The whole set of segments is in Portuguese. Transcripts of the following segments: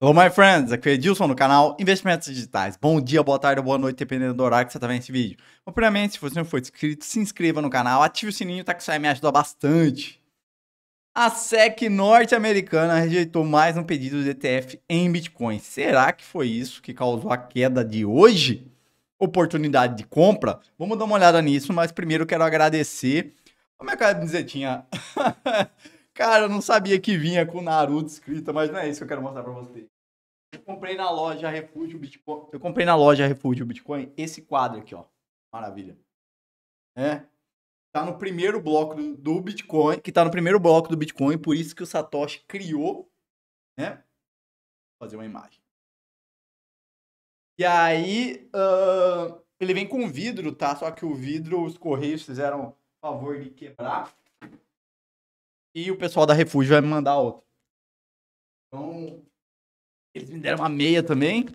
Hello, my friends! Aqui é Edilson no canal Investimentos Digitais. Bom dia, boa tarde boa noite, dependendo do horário que você está vendo esse vídeo. Mas, primeiramente, se você não for inscrito, se inscreva no canal, ative o sininho, tá que isso aí me ajuda bastante. A SEC norte-americana rejeitou mais um pedido de ETF em Bitcoin. Será que foi isso que causou a queda de hoje? Oportunidade de compra? Vamos dar uma olhada nisso, mas primeiro eu quero agradecer. Como é que a camisetinha? Cara, eu não sabia que vinha com Naruto escrita, mas não é isso que eu quero mostrar pra vocês. Eu comprei na loja Refúgio Bitcoin. Eu comprei na loja Refúgio Bitcoin esse quadro aqui, ó. Maravilha. É. Tá no primeiro bloco do Bitcoin, que tá no primeiro bloco do Bitcoin, por isso que o Satoshi criou, né? Vou fazer uma imagem. E aí, uh, ele vem com vidro, tá? Só que o vidro, os correios fizeram favor de quebrar e o pessoal da Refúgio vai me mandar outra. Então, eles me deram uma meia também.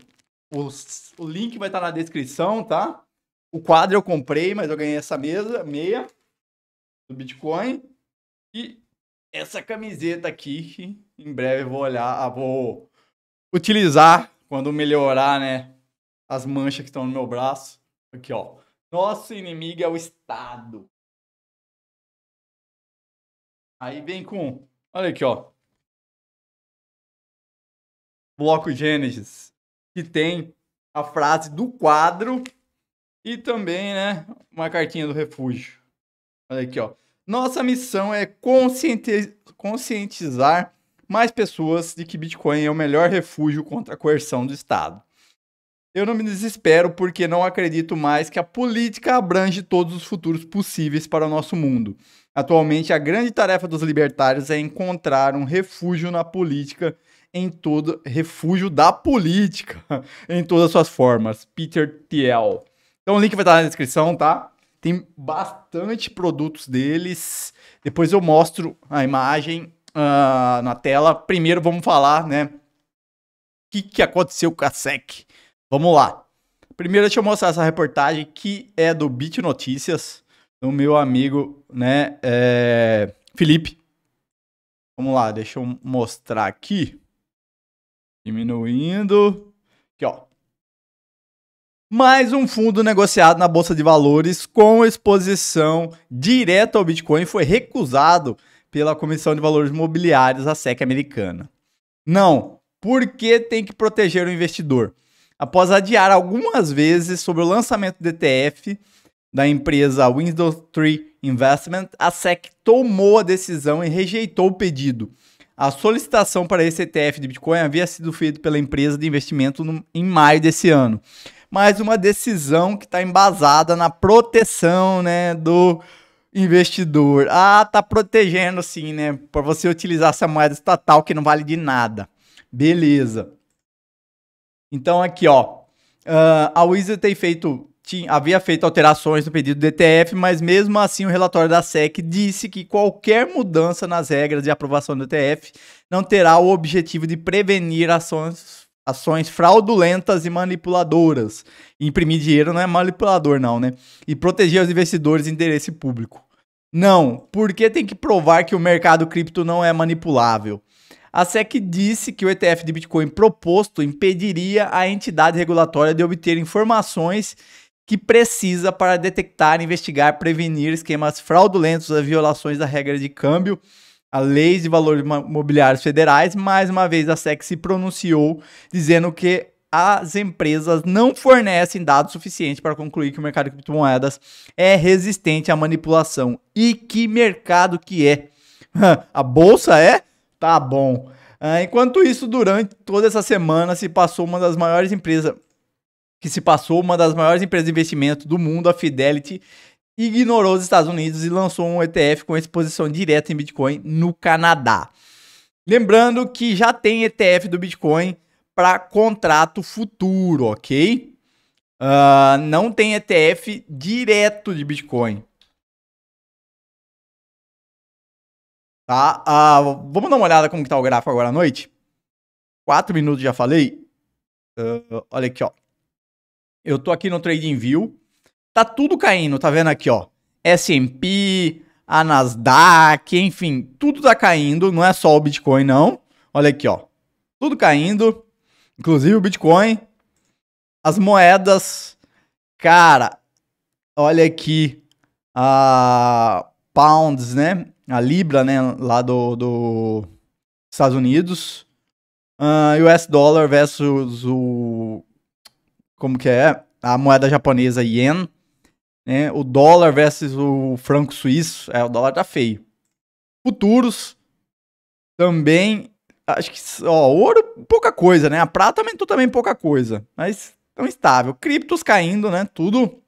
Os, o link vai estar tá na descrição, tá? O quadro eu comprei, mas eu ganhei essa mesa, meia, do Bitcoin. E essa camiseta aqui, que em breve eu vou olhar, ah, vou utilizar quando melhorar, né? As manchas que estão no meu braço. Aqui, ó. Nosso inimigo é o Estado. Aí vem com. Olha aqui, ó. Bloco Gênesis. Que tem a frase do quadro e também, né, uma cartinha do refúgio. Olha aqui, ó. Nossa missão é conscientizar mais pessoas de que Bitcoin é o melhor refúgio contra a coerção do Estado. Eu não me desespero porque não acredito mais que a política abrange todos os futuros possíveis para o nosso mundo. Atualmente, a grande tarefa dos libertários é encontrar um refúgio na política em todo refúgio da política em todas as suas formas. Peter Thiel. Então o link vai estar na descrição, tá? Tem bastante produtos deles. Depois eu mostro a imagem uh, na tela. Primeiro vamos falar, né? O que, que aconteceu com a SEC? Vamos lá. Primeiro deixa eu mostrar essa reportagem que é do Bit Notícias do meu amigo, né, é, Felipe. Vamos lá, deixa eu mostrar aqui. Diminuindo. Aqui, ó. Mais um fundo negociado na Bolsa de Valores com exposição direta ao Bitcoin foi recusado pela Comissão de Valores Mobiliários, a SEC americana. Não, porque tem que proteger o investidor. Após adiar algumas vezes sobre o lançamento do ETF, da empresa Windows 3 Investment, a SEC tomou a decisão e rejeitou o pedido. A solicitação para esse ETF de Bitcoin havia sido feita pela empresa de investimento no, em maio desse ano. Mas uma decisão que está embasada na proteção né, do investidor. Ah, tá protegendo sim, né? Para você utilizar essa moeda estatal que não vale de nada. Beleza. Então aqui, ó. Uh, a Wizard tem feito tinha, havia feito alterações no pedido do ETF, mas mesmo assim o relatório da SEC disse que qualquer mudança nas regras de aprovação do ETF não terá o objetivo de prevenir ações, ações fraudulentas e manipuladoras. imprimir dinheiro não é manipulador, não, né? E proteger os investidores e interesse público. Não, porque tem que provar que o mercado cripto não é manipulável. A SEC disse que o ETF de Bitcoin proposto impediria a entidade regulatória de obter informações que precisa para detectar, investigar, prevenir esquemas fraudulentos, as violações da regra de câmbio, a lei de valores mobiliários federais. Mais uma vez, a SEC se pronunciou dizendo que as empresas não fornecem dados suficientes para concluir que o mercado de criptomoedas é resistente à manipulação. E que mercado que é? a bolsa é? Tá bom. Ah, enquanto isso, durante toda essa semana se passou uma das maiores empresas que se passou, uma das maiores empresas de investimento do mundo, a Fidelity, ignorou os Estados Unidos e lançou um ETF com exposição direta em Bitcoin no Canadá. Lembrando que já tem ETF do Bitcoin para contrato futuro, ok? Uh, não tem ETF direto de Bitcoin. Tá? Uh, vamos dar uma olhada como que tá o gráfico agora à noite? 4 minutos já falei. Uh, olha aqui, ó. Eu tô aqui no TradingView. Tá tudo caindo, tá vendo aqui, ó. S&P, a Nasdaq, enfim, tudo tá caindo, não é só o Bitcoin não. Olha aqui, ó. Tudo caindo, inclusive o Bitcoin. As moedas, cara, olha aqui a pounds, né? A libra, né, lá do, do Estados Unidos. Uh, ah, US dollar versus o como que é, a moeda japonesa yen, né? O dólar versus o franco suíço, é, o dólar tá feio. Futuros também, acho que, ó, ouro pouca coisa, né? A prata aumentou também pouca coisa, mas tão estável. Criptos caindo, né? Tudo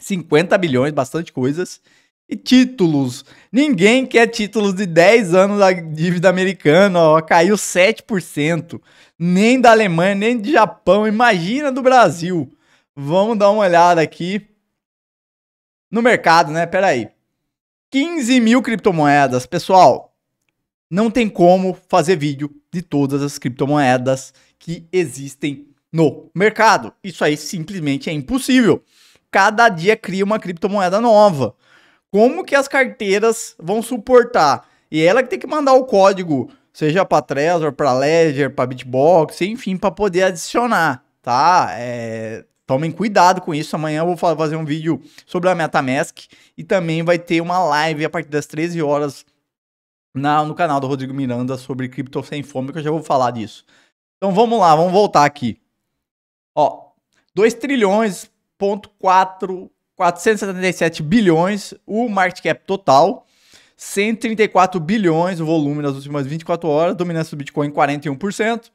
50 bilhões, bastante coisas. E títulos. Ninguém quer títulos de 10 anos da dívida americana, ó, caiu 7%. Nem da Alemanha, nem do Japão, imagina do Brasil. Vamos dar uma olhada aqui no mercado, né? Pera aí. 15 mil criptomoedas. Pessoal, não tem como fazer vídeo de todas as criptomoedas que existem no mercado. Isso aí simplesmente é impossível. Cada dia cria uma criptomoeda nova como que as carteiras vão suportar. E ela que tem que mandar o código, seja para Trezor, para Ledger, para Bitbox, enfim, para poder adicionar, tá? É, tomem cuidado com isso. Amanhã eu vou fazer um vídeo sobre a MetaMask e também vai ter uma live a partir das 13 horas na, no canal do Rodrigo Miranda sobre cripto sem fome, que eu já vou falar disso. Então vamos lá, vamos voltar aqui. Ó, 2 trilhões ponto 4 477 bilhões o market cap total, 134 bilhões o volume nas últimas 24 horas, dominância do Bitcoin 41%.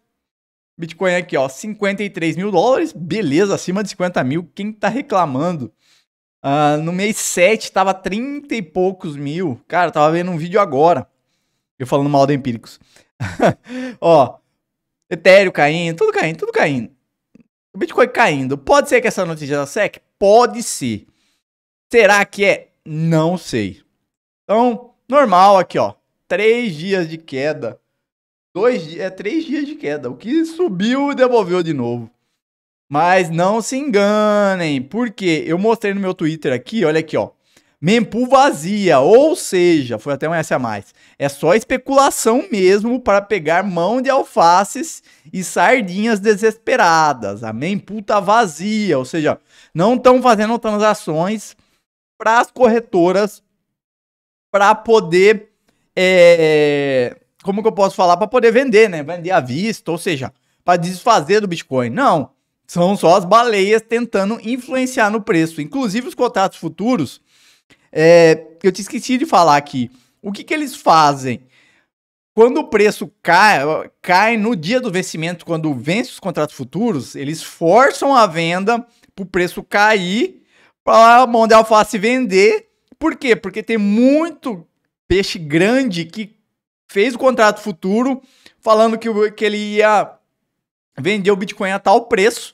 Bitcoin aqui, ó, 53 mil dólares, beleza, acima de 50 mil, quem tá reclamando? Uh, no mês 7 tava 30 e poucos mil, cara, tava vendo um vídeo agora, eu falando mal da Empíricos. ó, Ethereum caindo, tudo caindo, tudo caindo. Bitcoin caindo. Pode ser que essa notícia da SEC? Pode ser. Será que é? Não sei. Então, normal aqui, ó. Três dias de queda. Dois é três dias de queda. O que subiu e devolveu de novo. Mas não se enganem, porque eu mostrei no meu Twitter aqui, olha aqui, ó mempool vazia, ou seja, foi até um S a mais. É só especulação mesmo para pegar mão de alfaces e sardinhas desesperadas. A mempool tá vazia, ou seja, não estão fazendo transações para as corretoras para poder é, como que eu posso falar para poder vender, né? Vender à vista, ou seja, para desfazer do Bitcoin. Não, são só as baleias tentando influenciar no preço. Inclusive os contratos futuros é, eu te esqueci de falar aqui. O que, que eles fazem? Quando o preço cai, cai no dia do vencimento, quando vence os contratos futuros, eles forçam a venda para o preço cair, para a mão de alface vender. Por quê? Porque tem muito peixe grande que fez o contrato futuro falando que, que ele ia vender o Bitcoin a tal preço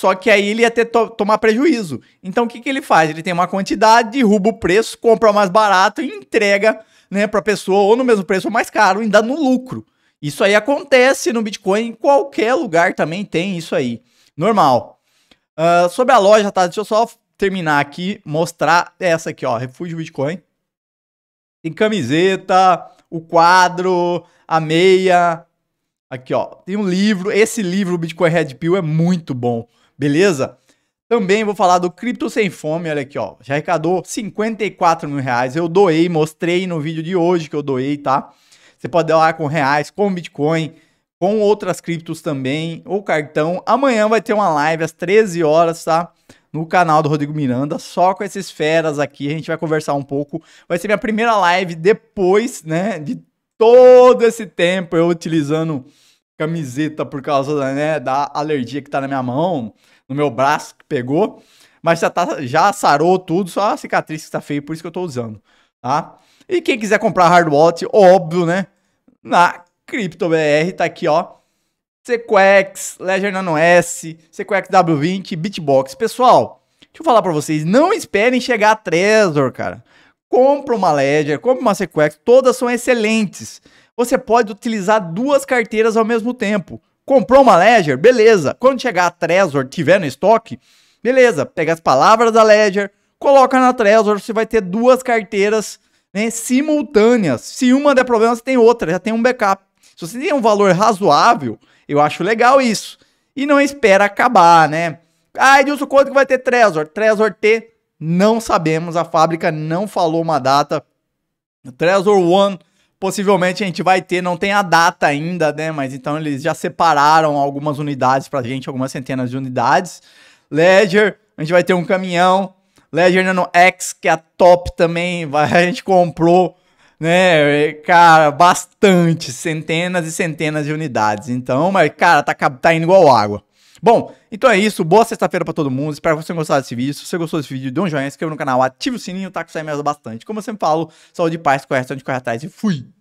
só que aí ele ia ter to tomar prejuízo. Então o que, que ele faz? Ele tem uma quantidade, derruba o preço, compra o mais barato e entrega né, para a pessoa ou no mesmo preço ou mais caro, ainda no lucro. Isso aí acontece no Bitcoin, em qualquer lugar também tem isso aí. Normal. Uh, sobre a loja, tá? Deixa eu só terminar aqui, mostrar essa aqui, ó, Refúgio Bitcoin. Tem camiseta, o quadro, a meia. Aqui, ó, tem um livro. Esse livro, Bitcoin Red Pill, é muito bom beleza? Também vou falar do Cripto Sem Fome, olha aqui, ó. Já arrecadou 54 mil reais. Eu doei, mostrei no vídeo de hoje que eu doei, tá? Você pode doar com reais, com Bitcoin, com outras criptos também, ou cartão. Amanhã vai ter uma live às 13 horas, tá? No canal do Rodrigo Miranda, só com esses feras aqui. A gente vai conversar um pouco. Vai ser minha primeira live depois, né? De todo esse tempo eu utilizando camiseta por causa da, né, da alergia que tá na minha mão, no meu braço que pegou. Mas já, tá, já sarou tudo, só a cicatriz que tá feia, por isso que eu tô usando, tá? E quem quiser comprar hard wallet, óbvio, né? Na CryptoBR tá aqui, ó. Sequex Ledger Nano S, Sequex W20, Bitbox. Pessoal, deixa eu falar pra vocês, não esperem chegar a Trezor, cara. Compra uma Ledger, compra uma Sequex todas são excelentes você pode utilizar duas carteiras ao mesmo tempo. Comprou uma Ledger? Beleza. Quando chegar a Trezor, tiver no estoque, beleza. Pega as palavras da Ledger, coloca na Trezor, você vai ter duas carteiras né, simultâneas. Se uma der problema, você tem outra, já tem um backup. Se você tem um valor razoável, eu acho legal isso. E não espera acabar, né? Ah, Edilson, quanto que vai ter Trezor? Trezor T, não sabemos. A fábrica não falou uma data. Trezor One possivelmente a gente vai ter, não tem a data ainda, né? Mas então eles já separaram algumas unidades pra gente, algumas centenas de unidades. Ledger, a gente vai ter um caminhão. Ledger Nano X, que é a top também, a gente comprou, né? Cara, bastante, centenas e centenas de unidades. Então, mas, cara, tá, tá indo igual água. Bom, então é isso. Boa sexta-feira para todo mundo. Espero que vocês tenham gostado desse vídeo. Se você gostou desse vídeo, dê um joinha, se inscreva no canal, ative o sininho, tá? Que isso aí me ajuda bastante. Como eu sempre falo, saúde paz, correção de corre atrás e fui!